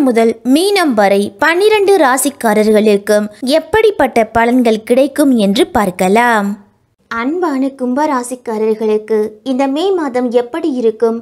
மேஷம் முதல் மீனம் வரை பன்னிரண்டு ராசிக்காரர்களுக்கும் எப்படிப்பட்ட பலன்கள் கிடைக்கும் என்று பார்க்கலாம் அன்பான கும்ப ராசிக்காரர்களுக்கு இந்த மே மாதம் எப்படி இருக்கும்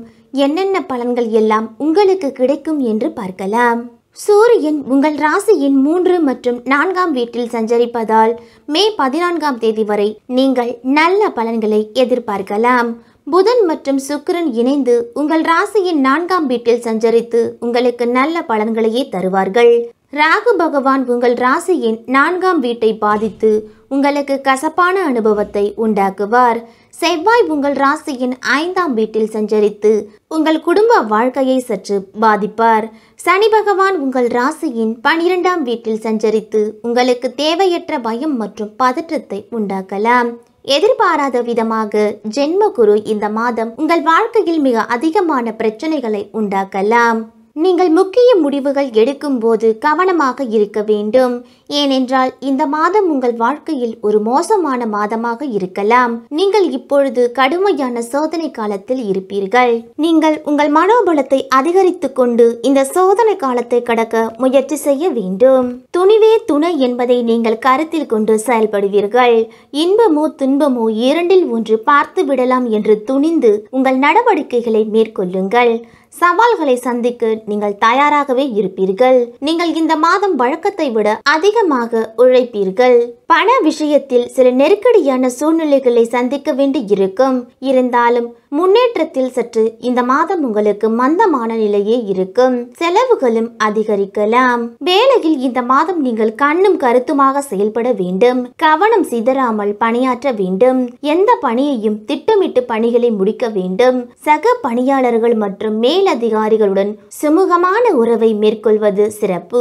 என்னென்ன பலன்கள் எல்லாம் உங்களுக்கு கிடைக்கும் என்று பார்க்கலாம் சூரியன் உங்கள் ராசியின் மூன்று மற்றும் நான்காம் வீட்டில் சஞ்சரிப்பதால் மே பதினான்காம் தேதி வரை நீங்கள் நல்ல பலன்களை எதிர்பார்க்கலாம் புதன் மற்றும் சுக்கிரன் இணைந்து உங்கள் ராசியின் நான்காம் வீட்டில் சஞ்சரித்து உங்களுக்கு நல்ல பலன்களையே தருவார்கள் ராகு பகவான் உங்கள் ராசியின் நான்காம் வீட்டை பாதித்து உங்களுக்கு கசப்பான அனுபவத்தை உண்டாக்குவார் செவ்வாய் உங்கள் ராசியின் ஐந்தாம் வீட்டில் சஞ்சரித்து உங்கள் குடும்ப வாழ்க்கையை சற்று பாதிப்பார் சனி பகவான் உங்கள் ராசியின் பனிரெண்டாம் வீட்டில் சஞ்சரித்து உங்களுக்கு தேவையற்ற பயம் மற்றும் பதற்றத்தை உண்டாக்கலாம் எதிர்பாராத விதமாக ஜென்மகுரு இந்த மாதம் உங்கள் வாழ்க்கையில் மிக அதிகமான பிரச்சனைகளை உண்டாக்கலாம் நீங்கள் முக்கிய முடிவுகள் எடுக்கும்போது கவனமாக இருக்க வேண்டும் ஏனென்றால் இந்த மாதம் உங்கள் வாழ்க்கையில் ஒரு மோசமான மாதமாக இருக்கலாம் நீங்கள் இப்பொழுது கடுமையான சோதனை காலத்தில் இருப்பீர்கள் நீங்கள் உங்கள் மனோபலத்தை அதிகரித்து கொண்டு இந்த சோதனை காலத்தை கடக்க முயற்சி செய்ய வேண்டும் துணிவே துணை என்பதை நீங்கள் கருத்தில் கொண்டு செயல்படுவீர்கள் இன்பமோ துன்பமோ இரண்டில் ஒன்று பார்த்து விடலாம் என்று துணிந்து உங்கள் நடவடிக்கைகளை மேற்கொள்ளுங்கள் சவால்களை சந்திக்க நீங்கள் தயாராகவே இருப்பீர்கள் நீங்கள் இந்த மாதம் வழக்கத்தை விட அதிகமாக உழைப்பீர்கள் பண விஷயத்தில் சில நெருக்கடியான சூழ்நிலைகளை சந்திக்க வேண்டி இருக்கும் இருந்தாலும் முன்னேற்றத்தில் சற்று இந்த மாதம் உங்களுக்கு மந்தமான நிலையே இருக்கும் செலவுகளும் அதிகரிக்கலாம் வேலையில் இந்த மாதம் நீங்கள் கண்ணும் கருத்துமாக செயல்பட வேண்டும் கவனம் சிதறாமல் பணியாற்ற வேண்டும் எந்த பணியையும் திட்டமிட்டு பணிகளை முடிக்க வேண்டும் சக பணியாளர்கள் மற்றும் மேல் மேலதிகாரிகளுடன் சுமூகமான உறவை மேற்கொள்வது சிறப்பு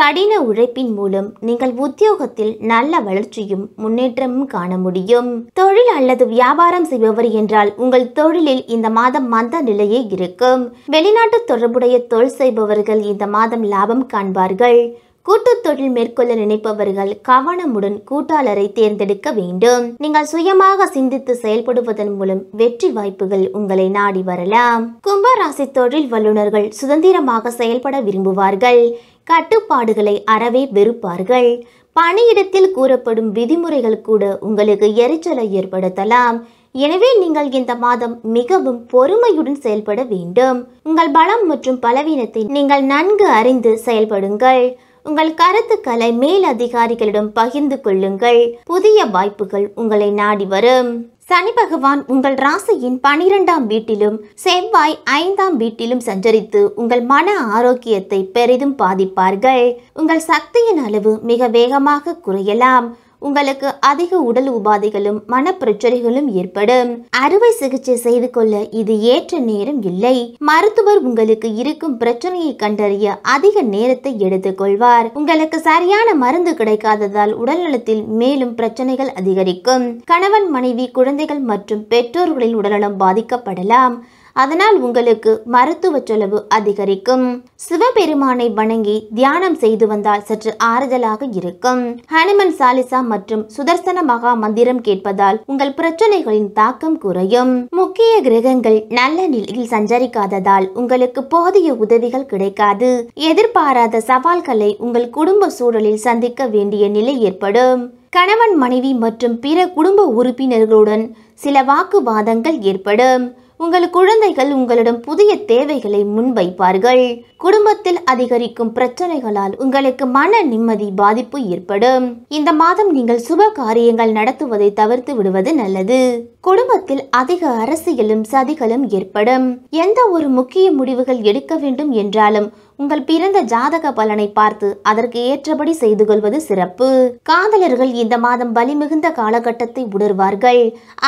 கடின உழைப்பின் மூலம் நீங்கள் உத்தியோகத்தில் நல்ல வளர்ச்சியும் முன்னேற்றமும் காண முடியும் தொழில் அல்லது வியாபாரம் செய்பவர் என்றால் உங்கள் தொழிலில் இந்த மாதம் மந்த நிலையே இருக்கும் வெளிநாட்டு தொடர்புடைய தொழில் செய்பவர்கள் இந்த மாதம் லாபம் காண்பார்கள் கூட்டு தொழில் மேற்கொள்ள நினைப்பவர்கள் கவனமுடன் கூட்டாளரை தேர்ந்தெடுக்க வேண்டும் நீங்கள் சுயமாக சிந்தித்து செயல்படுவதன் மூலம் வெற்றி வாய்ப்புகள் உங்களை நாடி வரலாம் கும்பராசி தொழில் வல்லுநர்கள் சுதந்திரமாக செயல்பட விரும்புவார்கள் கட்டுப்பாடுகளை அறவே வெறுப்பார்கள் பணியிடத்தில் கூறப்படும் விதிமுறைகள் கூட உங்களுக்கு எரிச்சலை ஏற்படுத்தலாம் எனவே நீங்கள் இந்த மாதம் மிகவும் பொறுமையுடன் செயல்பட வேண்டும் உங்கள் பலம் மற்றும் பலவீனத்தை நீங்கள் நன்கு அறிந்து செயல்படுங்கள் உங்கள் கருத்துக்களை மேல் அதிகாரிகளிடம் பகிர்ந்து கொள்ளுங்கள் புதிய வாய்ப்புகள் உங்களை நாடி வரும் சனி பகவான் உங்கள் ராசியின் பனிரெண்டாம் வீட்டிலும் செவ்வாய் ஐந்தாம் வீட்டிலும் சஞ்சரித்து உங்கள் மன ஆரோக்கியத்தை பெரிதும் பாதிப்பார்கள் உங்கள் சக்தியின் அளவு மிக வேகமாக குறையலாம் உங்களுக்கு அதிக உடல் உபாதைகளும் மனப்பிரச்சனைகளும் ஏற்படும் அறுவை சிகிச்சை செய்து கொள்ள இது ஏற்ற நேரம் இல்லை மருத்துவர் உங்களுக்கு இருக்கும் பிரச்சனையை கண்டறிய அதிக நேரத்தை எடுத்துக்கொள்வார் உங்களுக்கு சரியான மருந்து கிடைக்காததால் உடல்நலத்தில் மேலும் பிரச்சனைகள் அதிகரிக்கும் கணவன் மனைவி குழந்தைகள் மற்றும் பெற்றோர்களின் உடல்நலம் பாதிக்கப்படலாம் அதனால் உங்களுக்கு மருத்துவ செலவு அதிகரிக்கும் சிவபெருமானை வணங்கி தியானம் செய்து வந்தால் சற்று ஆறுதலாக இருக்கும் ஹனுமன் சாலிசா மற்றும் சுதர்சன மகா மந்திரம் கேட்பதால் உங்கள் பிரச்சனைகளின் தாக்கம் குறையும் முக்கிய கிரகங்கள் நல்ல நிலையில் சஞ்சரிக்காததால் உங்களுக்கு போதிய உதவிகள் கிடைக்காது எதிர்பாராத சவால்களை உங்கள் குடும்ப சூழலில் சந்திக்க வேண்டிய நிலை ஏற்படும் கணவன் மனைவி மற்றும் பிற குடும்ப உறுப்பினர்களுடன் சில வாக்குவாதங்கள் ஏற்படும் உங்கள் குழந்தைகள் உங்களிடம் புதிய தேவைகளை முன்வைப்பார்கள் குடும்பத்தில் அதிகரிக்கும் பிரச்சனைகளால் உங்களுக்கு மன நிம்மதி பாதிப்பு ஏற்படும் இந்த மாதம் நீங்கள் சுப காரியங்கள் நடத்துவதை தவிர்த்து விடுவது நல்லது குடும்பத்தில் அதிக அரசியலும் சதிகளும் ஏற்படும் எந்த ஒரு முக்கிய முடிவுகள் எடுக்க வேண்டும் என்றாலும் உங்கள் பிறந்த ஜாதக பலனை பார்த்து அதற்கு ஏற்றபடி செய்து கொள்வது சிறப்பு காதலர்கள் இந்த மாதம் வலிமிகுந்த மிகுந்த காலகட்டத்தை உணர்வார்கள்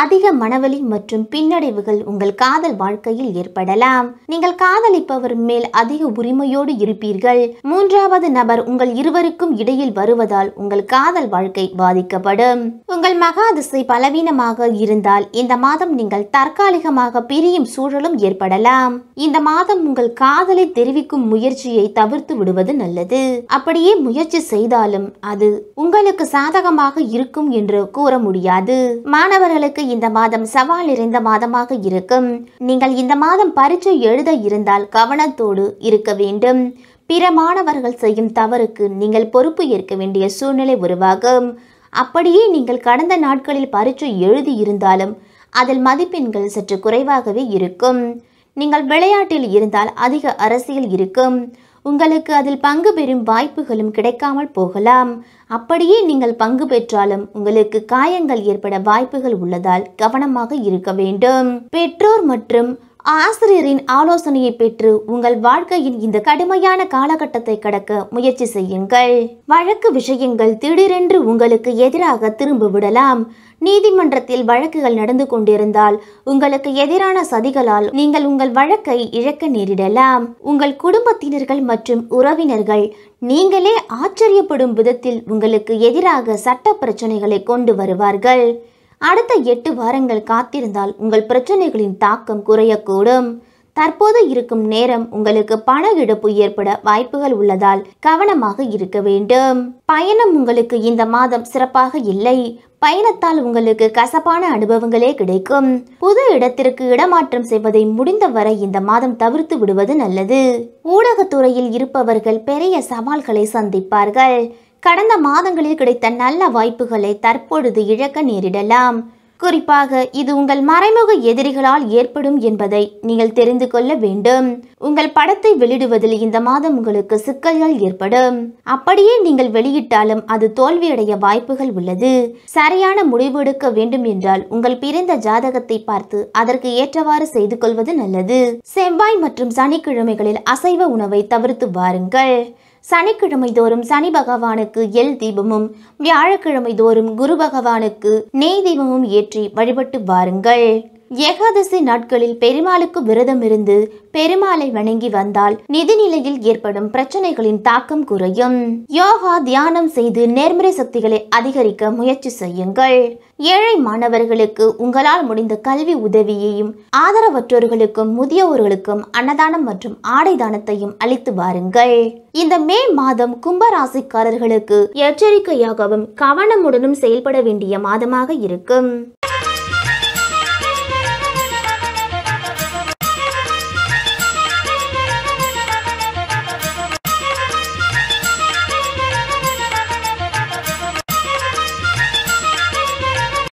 அதிக மனவலி மற்றும் பின்னடைவுகள் உங்கள் காதல் வாழ்க்கையில் ஏற்படலாம் நீங்கள் காதலிப்பவர் மேல் அதிக உரிமையோடு இருப்பீர்கள் மூன்றாவது நபர் உங்கள் இருவருக்கும் இடையில் வருவதால் உங்கள் காதல் வாழ்க்கை பாதிக்கப்படும் உங்கள் மகாதிசை பலவீனமாக இருந்தால் இந்த மாதம் நீங்கள் தற்காலிகமாக பிரியும் சூழலும் ஏற்படலாம் இந்த மாதம் உங்கள் காதலை தெரிவிக்கும் முயற்சி முயற்சியை தவிர்த்து விடுவது நல்லது அப்படியே முயற்சி செய்தாலும் அது உங்களுக்கு சாதகமாக இருக்கும் என்று கூற முடியாது மாணவர்களுக்கு இந்த மாதம் சவால் நிறைந்த மாதமாக இருக்கும் நீங்கள் இந்த மாதம் பரீட்சை எழுத இருந்தால் கவனத்தோடு இருக்க வேண்டும் பிற மாணவர்கள் செய்யும் தவறுக்கு நீங்கள் பொறுப்பு ஏற்க வேண்டிய சூழ்நிலை உருவாகும் அப்படியே நீங்கள் கடந்த நாட்களில் பரீட்சை எழுதி இருந்தாலும் அதில் மதிப்பெண்கள் சற்று குறைவாகவே இருக்கும் நீங்கள் விளையாட்டில் இருந்தால் அதிக அரசியல் இருக்கும் உங்களுக்கு அதில் பங்கு பெறும் வாய்ப்புகளும் கிடைக்காமல் போகலாம் அப்படியே நீங்கள் பங்கு பெற்றாலும் உங்களுக்கு காயங்கள் ஏற்பட வாய்ப்புகள் உள்ளதால் கவனமாக இருக்க வேண்டும் பெற்றோர் மற்றும் ஆசிரியரின் ஆலோசனையை பெற்று உங்கள் வாழ்க்கையின் இந்த கடுமையான காலகட்டத்தை கடக்க முயற்சி செய்யுங்கள் வழக்கு விஷயங்கள் திடீரென்று உங்களுக்கு எதிராக திரும்ப விடலாம் நீதிமன்றத்தில் வழக்குகள் நடந்து கொண்டிருந்தால் உங்களுக்கு எதிரான சதிகளால் நீங்கள் உங்கள் வழக்கை இழக்க நேரிடலாம் உங்கள் குடும்பத்தினர்கள் மற்றும் உறவினர்கள் நீங்களே ஆச்சரியப்படும் விதத்தில் உங்களுக்கு எதிராக சட்ட பிரச்சனைகளை கொண்டு வருவார்கள் அடுத்த எட்டு வாரங்கள் காத்திருந்தால் உங்கள் பிரச்சனைகளின் தாக்கம் குறையக்கூடும் தற்போது இருக்கும் நேரம் உங்களுக்கு பண இழப்பு ஏற்பட வாய்ப்புகள் உள்ளதால் கவனமாக இருக்க வேண்டும் பயணம் உங்களுக்கு இந்த மாதம் சிறப்பாக இல்லை பயணத்தால் உங்களுக்கு கசப்பான அனுபவங்களே கிடைக்கும் புது இடத்திற்கு இடமாற்றம் செய்வதை முடிந்தவரை இந்த மாதம் தவிர்த்து விடுவது நல்லது ஊடகத்துறையில் இருப்பவர்கள் பெரிய சவால்களை சந்திப்பார்கள் கடந்த மாதங்களில் கிடைத்த நல்ல வாய்ப்புகளை தற்பொழுது இழக்க நேரிடலாம் குறிப்பாக இது உங்கள் மறைமுக எதிரிகளால் ஏற்படும் என்பதை நீங்கள் தெரிந்து கொள்ள வேண்டும் உங்கள் படத்தை வெளியிடுவதில் இந்த மாதம் உங்களுக்கு சிக்கல்கள் ஏற்படும் அப்படியே நீங்கள் வெளியிட்டாலும் அது தோல்வியடைய வாய்ப்புகள் உள்ளது சரியான முடிவு எடுக்க வேண்டும் என்றால் உங்கள் பிறந்த ஜாதகத்தை பார்த்து அதற்கு ஏற்றவாறு செய்து கொள்வது நல்லது செவ்வாய் மற்றும் சனிக்கிழமைகளில் அசைவ உணவை தவிர்த்து வாருங்கள் சனிக்கிழமை தோறும் சனி பகவானுக்கு எல் தீபமும் வியாழக்கிழமை தோறும் குரு பகவானுக்கு நெய் தீபமும் ஏற்றி வழிபட்டு வாருங்கள் ஏகாதசி நாட்களில் பெருமாளுக்கு விரதம் இருந்து பெருமாளை வணங்கி வந்தால் நிதிநிலையில் ஏற்படும் பிரச்சனைகளின் தாக்கம் குறையும் யோகா தியானம் செய்து நேர்மறை சக்திகளை அதிகரிக்க முயற்சி செய்யுங்கள் ஏழை மாணவர்களுக்கு உங்களால் முடிந்த கல்வி உதவியையும் ஆதரவற்றோர்களுக்கும் முதியோர்களுக்கும் அன்னதானம் மற்றும் ஆடை தானத்தையும் அளித்து வாருங்கள் இந்த மே மாதம் கும்பராசிக்காரர்களுக்கு எச்சரிக்கையாகவும் கவனமுடனும் செயல்பட வேண்டிய மாதமாக இருக்கும்